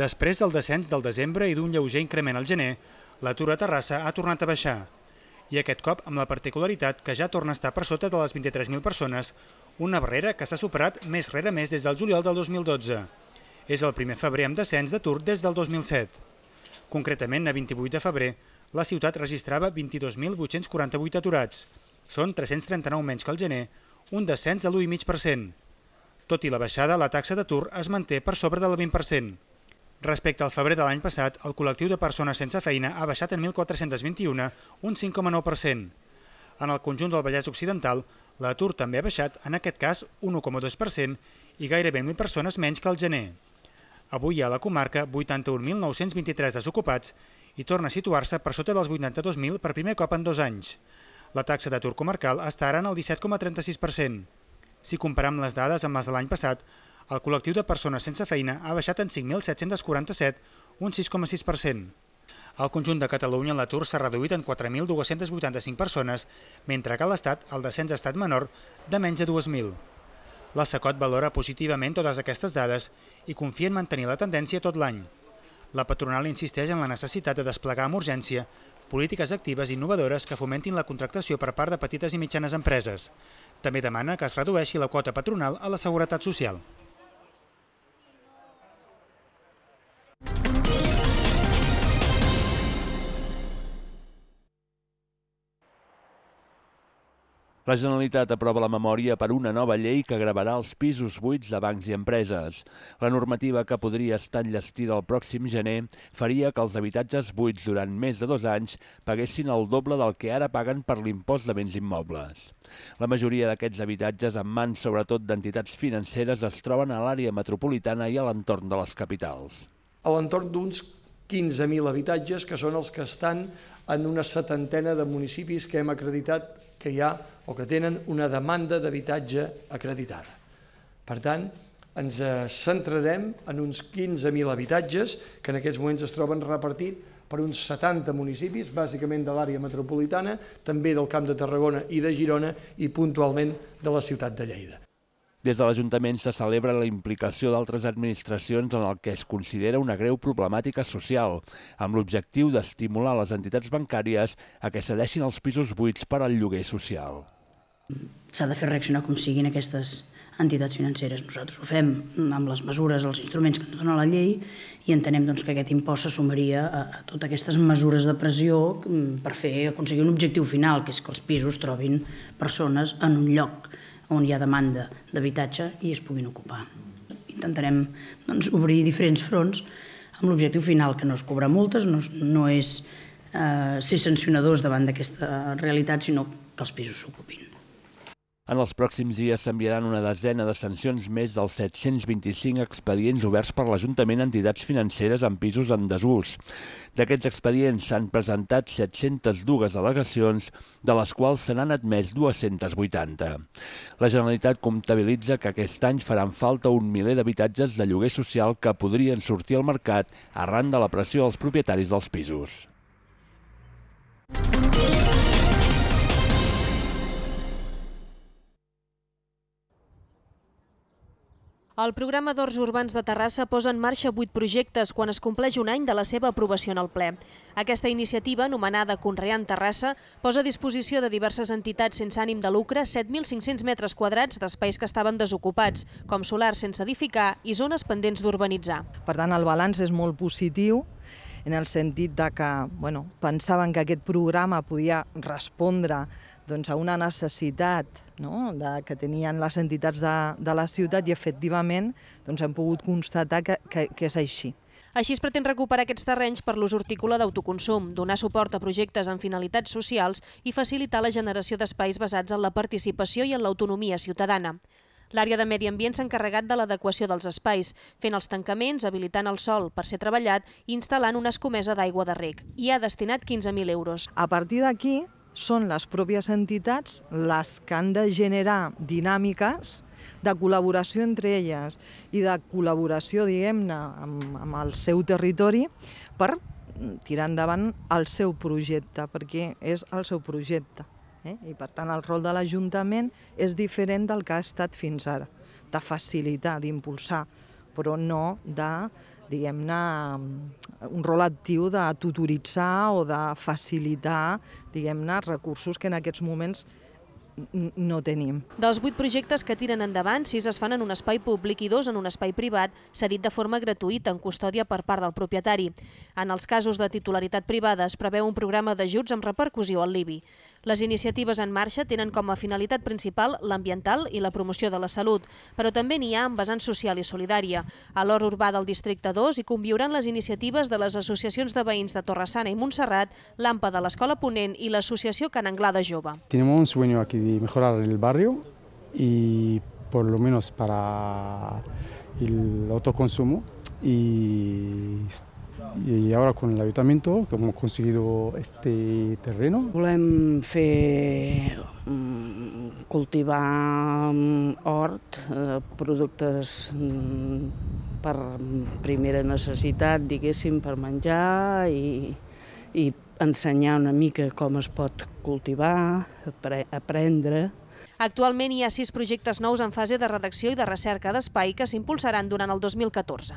Després del descens del desembre i d'un lleuger increment al gener, l'atur a Terrassa ha tornat a baixar, i aquest cop amb la particularitat que ja torna a estar per sota de les 23.000 persones, una barrera que s'ha superat més rere més des del juliol del 2012. És el primer febrer amb descens d'atur des del 2007. Concretament, a 28 de febrer, la ciutat registrava 22.848 aturats. Són 339 menys que el gener, un descens de l'1,5%. Tot i la baixada, la taxa d'atur es manté per sobre del 20%. Respecte al febrer de l'any passat, el col·lectiu de persones sense feina ha baixat en 1.421, un 5,9%. En el conjunt del Vallès Occidental, l'atur també ha baixat, en aquest cas, un 1,2% i gairebé 1.000 persones menys que al gener. Avui a la comarca, 81.923 desocupats i torna a situar-se per sota dels 82.000 per primer cop en dos anys. La taxa d'atur comarcal està ara en el 17,36%. Si comparam les dades amb les de l'any passat, el col·lectiu de persones sense feina ha baixat en 5.747, un 6,6%. Al conjunt de Catalunya l'atur s'ha reduït en 4.285 persones, mentre que a l'Estat el descens ha estat menor, de menys de 2.000. La SACOT valora positivament totes aquestes dades i confia en mantenir la tendència tot l'any. La patronal insisteix en la necessitat de desplegar amb urgència polítiques actives i innovadores que fomentin la contractació per part de petites i mitjanes empreses. També demana que es redueixi la quota patronal a la seguretat social. La Generalitat aprova la memòria per una nova llei que gravarà els pisos buits de bancs i empreses. La normativa que podria estar enllestida el pròxim gener faria que els habitatges buits durant més de dos anys paguessin el doble del que ara paguen per l'impost de béns immobles. La majoria d'aquests habitatges en mans sobretot d'entitats financeres es troben a l'àrea metropolitana i a l'entorn de les capitals. A l'entorn d'uns 15.000 habitatges, que són els que estan en una setantena de municipis que hem acreditat que hi ha o que tenen una demanda d'habitatge acreditada. Per tant, ens eh, centrarem en uns 15.000 habitatges que en aquests moments es troben repartit per uns 70 municipis, bàsicament de l'àrea metropolitana, també del Camp de Tarragona i de Girona i puntualment de la ciutat de Lleida. Des de l'Ajuntament se celebra la implicació d'altres administracions en el que es considera una greu problemàtica social, amb l'objectiu d'estimular les entitats bancàries a que cedeixin els pisos buits per al lloguer social. S'ha de fer reaccionar com siguin aquestes entitats financeres. Nosaltres ho fem amb les mesures, els instruments que ens dona la llei i entenem doncs, que aquest impost se sumaria a, a totes aquestes mesures de pressió mm, per fer aconseguir un objectiu final, que és que els pisos trobin persones en un lloc on hi ha demanda d'habitatge i es puguin ocupar. Intentarem doncs, obrir diferents fronts amb l'objectiu final que no es cobra multes, no, no és eh, ser sancionadors davant d'aquesta realitat, sinó que els pisos s'ocupin. En els pròxims dies s'enviaran una desena de sancions més dels 725 expedients oberts per l'Ajuntament a entitats financeres amb pisos en desús. D'aquests expedients s'han presentat 702 al·legacions, de les quals se n'han admès 280. La Generalitat comptabilitza que aquest any faran falta un miler d'habitatges de lloguer social que podrien sortir al mercat arran de la pressió als propietaris dels pisos. El programa d'Horts Urbans de Terrassa posa en marxa vuit projectes quan es compleix un any de la seva aprovació en el ple. Aquesta iniciativa, anomenada Conreant Terrassa, posa a disposició de diverses entitats sense ànim de lucre 7.500 metres quadrats d'espais que estaven desocupats, com solars sense edificar i zones pendents d'urbanitzar. Per tant, el balanç és molt positiu en el sentit de que bueno, pensaven que aquest programa podia respondre a doncs, a una necessitat no? de, que tenien les entitats de, de la ciutat i efectivament doncs, hem pogut constatar que, que, que és així. Així es pretén recuperar aquests terrenys per l'ús hortícola d'autoconsum, donar suport a projectes amb finalitats socials i facilitar la generació d'espais basats en la participació i en l'autonomia ciutadana. L'àrea de Medi Ambient s'ha encarregat de l'adequació dels espais, fent els tancaments, habilitant el sol per ser treballat i instal·lant una escomesa d'aigua de rec. I ha destinat 15.000 euros. A partir d'aquí, són les pròpies entitats les que han de generar dinàmiques de col·laboració entre elles i de col·laboració, diguem-ne, amb, amb el seu territori per tirar endavant el seu projecte, perquè és el seu projecte. Eh? I, per tant, el rol de l'Ajuntament és diferent del que ha estat fins ara, de facilitar, d'impulsar, però no de diguem-ne, mm, un rol actiu de tutoritzar o de facilitar, diguem-ne, recursos que en aquests moments no tenim. Dels vuit projectes que tiren endavant, sis es fan en un espai públic i dos en un espai privat, cedit de forma gratuïta en custòdia per part del propietari. En els casos de titularitat privada es preveu un programa d'ajuts amb repercussió al LIBI. Les iniciatives en marxa tenen com a finalitat principal l'ambiental i la promoció de la salut, però també n'hi ha amb vessant social i solidària. A l'hora urbà del districte 2 hi conviuran les iniciatives de les associacions de veïns de Torresana i Montserrat, l'AMPA de l'Escola Ponent i l'Associació Can Anglada Jove. Tenim un sueño aquí de mejorar el barrio y por lo menos para el autoconsumo y i ara amb l'Ajuntament hem aconseguit este terreno. Volem fer mm, cultivar mm, hort, eh, productes mm, per primera necessitat, diguéssim, per menjar i, i ensenyar una mica com es pot cultivar, apre aprendre. Actualment hi ha sis projectes nous en fase de redacció i de recerca d'espai que s'impulsaran durant el 2014.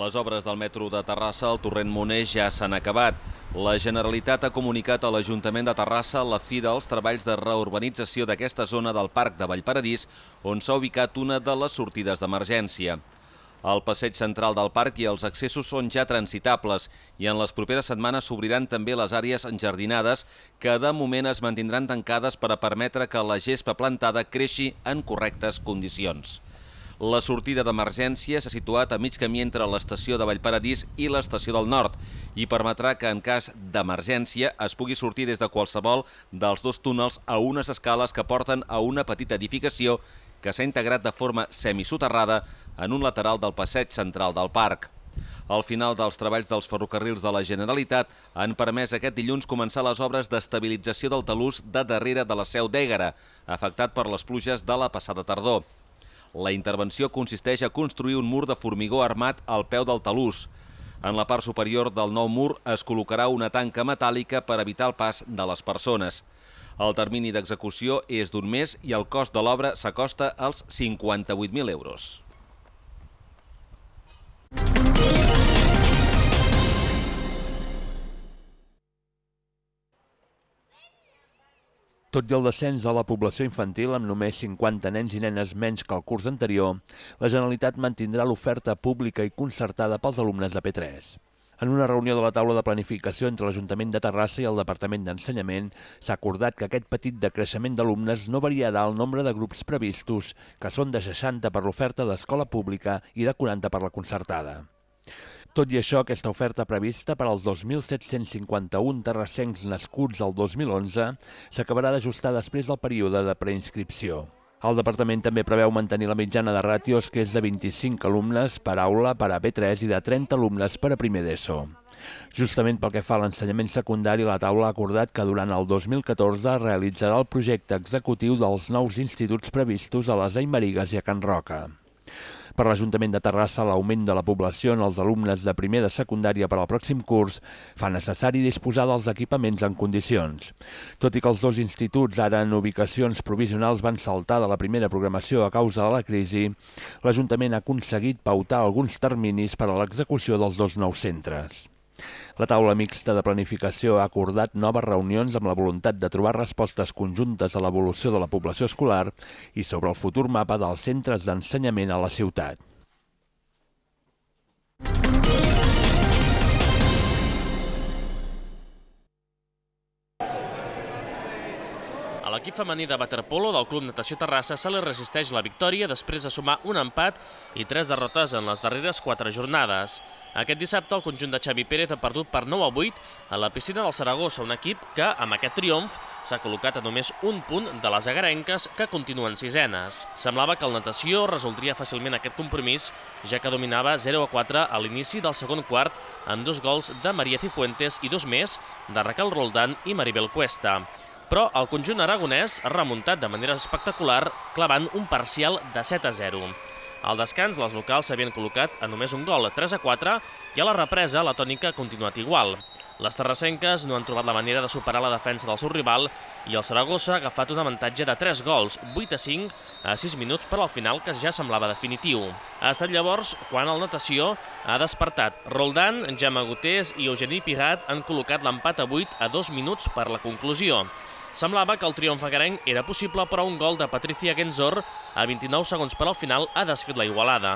Les obres del metro de Terrassa al torrent Moner ja s'han acabat. La Generalitat ha comunicat a l'Ajuntament de Terrassa la fi dels treballs de reurbanització d'aquesta zona del Parc de Vallparadís, on s'ha ubicat una de les sortides d'emergència. El passeig central del parc i els accessos són ja transitables i en les properes setmanes s'obriran també les àrees enjardinades que de moment es mantindran tancades per a permetre que la gespa plantada creixi en correctes condicions. La sortida d'emergència s'ha situat a mig camí entre l'estació de Vallparadís i l'estació del Nord i permetrà que en cas d'emergència es pugui sortir des de qualsevol dels dos túnels a unes escales que porten a una petita edificació que s'ha integrat de forma semisoterrada en un lateral del passeig central del parc. Al final dels treballs dels ferrocarrils de la Generalitat han permès aquest dilluns començar les obres d'estabilització del talús de darrere de la seu d'Ègara, afectat per les pluges de la passada tardor. La intervenció consisteix a construir un mur de formigó armat al peu del talús. En la part superior del nou mur es col·locarà una tanca metàl·lica per evitar el pas de les persones. El termini d'execució és d'un mes i el cost de l'obra s'acosta als 58.000 euros. Tot i el descens de la població infantil amb només 50 nens i nenes menys que el curs anterior, la Generalitat mantindrà l'oferta pública i concertada pels alumnes de P3. En una reunió de la taula de planificació entre l'Ajuntament de Terrassa i el Departament d'Ensenyament, s'ha acordat que aquest petit decreixement d'alumnes no variarà el nombre de grups previstos, que són de 60 per l'oferta d'escola pública i de 40 per la concertada. Tot i això, aquesta oferta prevista per als 2.751 terrassencs nascuts al 2011 s'acabarà d'ajustar després del període de preinscripció. El departament també preveu mantenir la mitjana de ràtios, que és de 25 alumnes per aula per a B3 i de 30 alumnes per a primer d'ESO. Justament pel que fa a l'ensenyament secundari, la taula ha acordat que durant el 2014 realitzarà el projecte executiu dels nous instituts previstos a les Aimerigues i a Can Roca. Per l'Ajuntament de Terrassa, l'augment de la població en els alumnes de primer de secundària per al pròxim curs fa necessari disposar dels equipaments en condicions. Tot i que els dos instituts, ara en ubicacions provisionals, van saltar de la primera programació a causa de la crisi, l'Ajuntament ha aconseguit pautar alguns terminis per a l'execució dels dos nous centres. La taula mixta de planificació ha acordat noves reunions amb la voluntat de trobar respostes conjuntes a l'evolució de la població escolar i sobre el futur mapa dels centres d'ensenyament a la ciutat. l'equip femení de Waterpolo del Club Natació Terrassa se li resisteix la victòria després de sumar un empat i tres derrotes en les darreres quatre jornades. Aquest dissabte el conjunt de Xavi Pérez ha perdut per 9 a 8 a la piscina del Saragossa, un equip que, amb aquest triomf, s'ha col·locat a només un punt de les agarenques que continuen sisenes. Semblava que el Natació resoldria fàcilment aquest compromís, ja que dominava 0 a 4 a l'inici del segon quart amb dos gols de Maria Cifuentes i dos més de Raquel Roldán i Maribel Cuesta però el conjunt aragonès ha remuntat de manera espectacular clavant un parcial de 7 a 0. Al descans, les locals s'havien col·locat a només un gol, 3 a 4, i a la represa la tònica ha continuat igual. Les terrassenques no han trobat la manera de superar la defensa del seu rival i el Saragossa ha agafat un avantatge de 3 gols, 8 a 5, a 6 minuts per al final que ja semblava definitiu. Ha estat llavors quan el natació ha despertat. Roldan, Gemma Gutés i Eugeni Pirat han col·locat l'empat a 8 a 2 minuts per la conclusió. Semblava que el triomf agarenc era possible, però un gol de Patricia Genzor a 29 segons per al final ha desfit la igualada.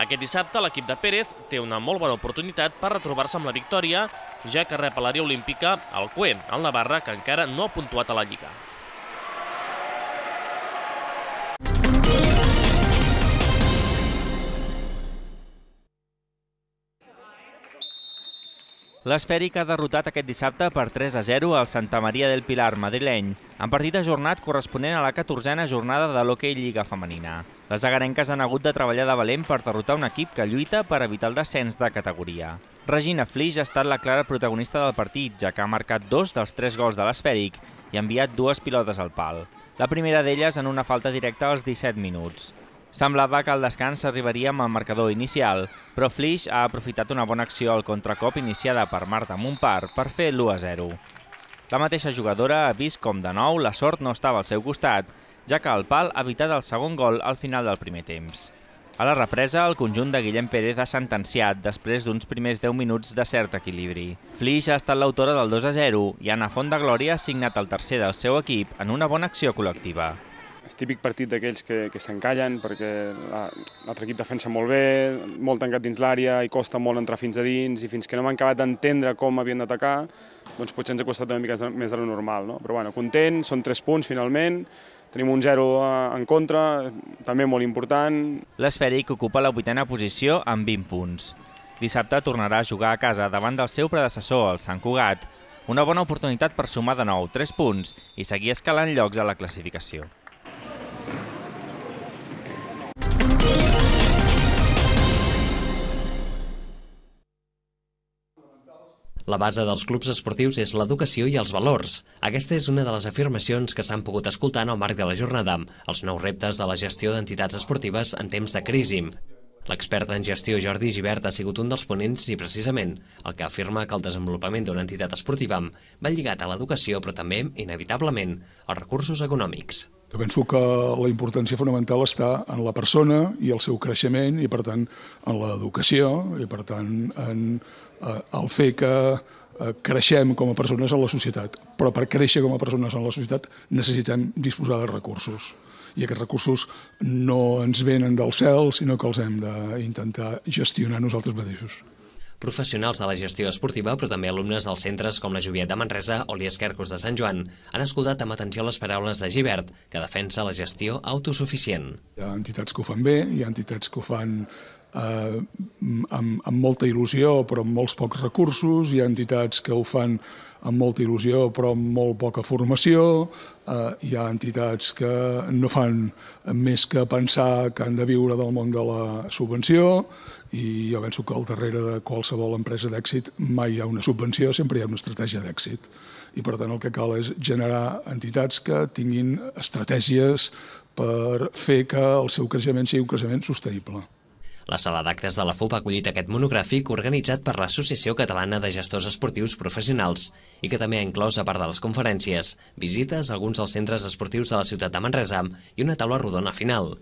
Aquest dissabte l'equip de Pérez té una molt bona oportunitat per retrobar-se amb la victòria, ja que rep a l'àrea olímpica el Cue, el Navarra, que encara no ha puntuat a la Lliga. L'esfèric ha derrotat aquest dissabte per 3 a 0 al Santa Maria del Pilar madrileny, en partit ajornat corresponent a la 14a jornada de l'Hockey Lliga Femenina. Les agarenques han hagut de treballar de valent per derrotar un equip que lluita per evitar el descens de categoria. Regina Flix ha estat la clara protagonista del partit, ja que ha marcat dos dels tres gols de l'esfèric i ha enviat dues pilotes al pal. La primera d'elles en una falta directa als 17 minuts. Semblava que al descans arribaria amb el marcador inicial, però Flix ha aprofitat una bona acció al contracop iniciada per Marta Montpar per fer l'1-0. La mateixa jugadora ha vist com de nou la sort no estava al seu costat, ja que el pal ha evitat el segon gol al final del primer temps. A la represa, el conjunt de Guillem Pérez ha sentenciat després d'uns primers 10 minuts de cert equilibri. Flix ha estat l'autora del 2-0 i Anna Font de Glòria ha signat el tercer del seu equip en una bona acció col·lectiva és típic partit d'aquells que, que s'encallen perquè l'altre equip defensa molt bé, molt tancat dins l'àrea i costa molt entrar fins a dins i fins que no m'han acabat d'entendre com havien d'atacar, doncs potser ens ha costat una mica més de lo normal. No? Però bueno, content, són tres punts finalment, Tenim un 0 en contra, també molt important. L'esfèric ocupa la vuitena posició amb 20 punts. Dissabte tornarà a jugar a casa davant del seu predecessor, el Sant Cugat. Una bona oportunitat per sumar de nou 3 punts i seguir escalant llocs a la classificació. La base dels clubs esportius és l'educació i els valors. Aquesta és una de les afirmacions que s'han pogut escoltar en el marc de la jornada, els nous reptes de la gestió d'entitats esportives en temps de crisi. L'expert en gestió Jordi Givert ha sigut un dels ponents i, precisament, el que afirma que el desenvolupament d'una entitat esportiva va lligat a l'educació, però també, inevitablement, als recursos econòmics. Jo penso que la importància fonamental està en la persona i el seu creixement i, per tant, en l'educació i, per tant, en Eh, el fer que eh, creixem com a persones en la societat, però per créixer com a persones en la societat necessitem disposar de recursos. I aquests recursos no ens venen del cel, sinó que els hem d'intentar gestionar nosaltres mateixos professionals de la gestió esportiva, però també alumnes dels centres com la Jovieta de Manresa o l'Iesquercos de Sant Joan, han escoltat amb atenció les paraules de Givert, que defensa la gestió autosuficient. Hi ha entitats que ho fan bé, hi ha entitats que ho fan eh, amb, amb molta il·lusió però amb molts pocs recursos, hi ha entitats que ho fan amb molta il·lusió però amb molt poca formació, eh, hi ha entitats que no fan més que pensar que han de viure del món de la subvenció i jo penso que al darrere de qualsevol empresa d'èxit mai hi ha una subvenció, sempre hi ha una estratègia d'èxit. I per tant el que cal és generar entitats que tinguin estratègies per fer que el seu creixement sigui un creixement sostenible. La sala d'actes de la FUP ha acollit aquest monogràfic organitzat per l'Associació Catalana de Gestors Esportius Professionals i que també ha inclòs, a part de les conferències, visites a alguns dels centres esportius de la ciutat de Manresa i una taula rodona final.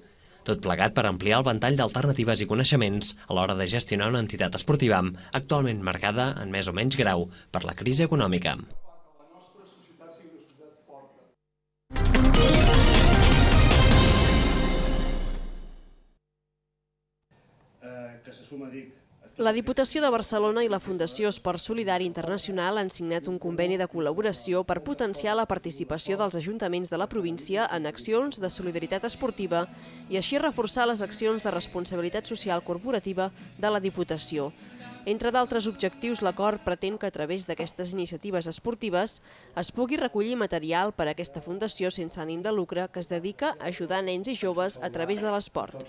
Tot plegat per ampliar el ventall d'alternatives i coneixements a l'hora de gestionar una entitat esportiva actualment marcada en més o menys grau per la crisi econòmica. que se suma, dic, la Diputació de Barcelona i la Fundació Esport Solidari Internacional han signat un conveni de col·laboració per potenciar la participació dels ajuntaments de la província en accions de solidaritat esportiva i així reforçar les accions de responsabilitat social corporativa de la Diputació. Entre d'altres objectius, l'acord pretén que a través d'aquestes iniciatives esportives es pugui recollir material per a aquesta fundació sense ànim de lucre que es dedica a ajudar nens i joves a través de l'esport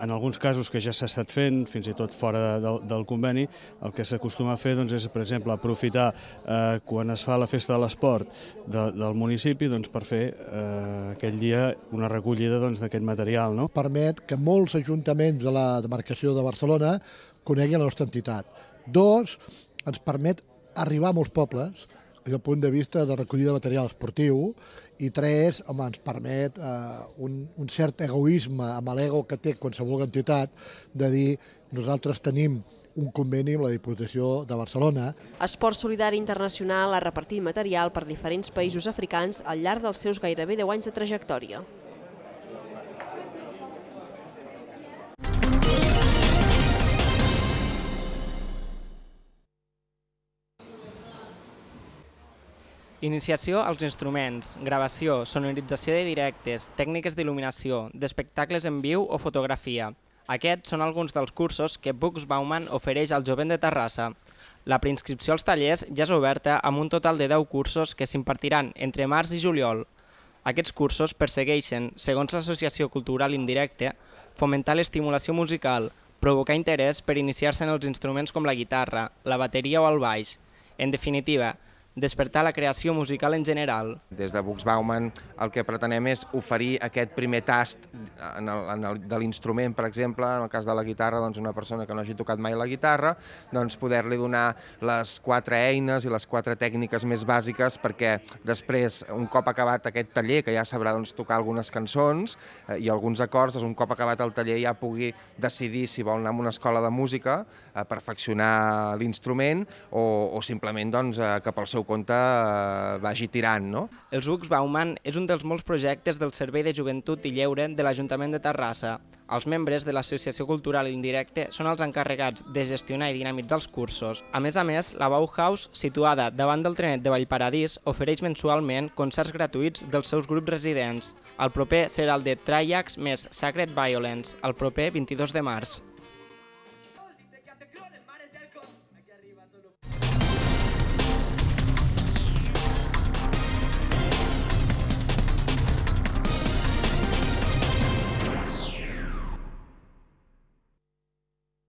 en alguns casos que ja s'ha estat fent, fins i tot fora de, de, del conveni, el que s'acostuma a fer doncs, és, per exemple, aprofitar eh, quan es fa la festa de l'esport de, del municipi doncs, per fer eh, aquell dia una recollida doncs, d'aquest doncs, material. No? Permet que molts ajuntaments de la demarcació de Barcelona coneguin la nostra entitat. Dos, ens permet arribar a molts pobles, des del punt de vista de recollida de material esportiu, i tres, home, ens permet eh, un, un cert egoisme amb l'ego que té qualsevol entitat de dir nosaltres tenim un conveni amb la Diputació de Barcelona. Esport Solidari Internacional ha repartit material per diferents països africans al llarg dels seus gairebé 10 anys de trajectòria. Iniciació als instruments, gravació, sonorització de directes, tècniques d'il·luminació, d'espectacles en viu o fotografia. Aquests són alguns dels cursos que Books Bauman ofereix al jovent de Terrassa. La preinscripció als tallers ja és oberta amb un total de 10 cursos que s'impartiran entre març i juliol. Aquests cursos persegueixen, segons l'Associació Cultural Indirecte, fomentar l'estimulació musical, provocar interès per iniciar-se en els instruments com la guitarra, la bateria o el baix. En definitiva, despertar la creació musical en general. Des de Bucs Bauman el que pretenem és oferir aquest primer tast eh, en el, en el, de l'instrument, per exemple, en el cas de la guitarra, doncs una persona que no hagi tocat mai la guitarra, doncs poder-li donar les quatre eines i les quatre tècniques més bàsiques perquè després, un cop acabat aquest taller, que ja sabrà doncs, tocar algunes cançons eh, i alguns acords, doncs, un cop acabat el taller ja pugui decidir si vol anar a una escola de música a perfeccionar l'instrument o, o simplement doncs, cap eh, al seu conte eh, vagi tirant. No? Els UCs Bauman és un dels molts projectes del Servei de Joventut i Lleure de l'Ajuntament de Terrassa. Els membres de l'Associació Cultural Indirecte són els encarregats de gestionar i dinamitzar els cursos. A més a més, la Bauhaus, situada davant del trenet de Vallparadís, ofereix mensualment concerts gratuïts dels seus grups residents. El proper serà el de Triax més Sacred Violence, el proper 22 de març.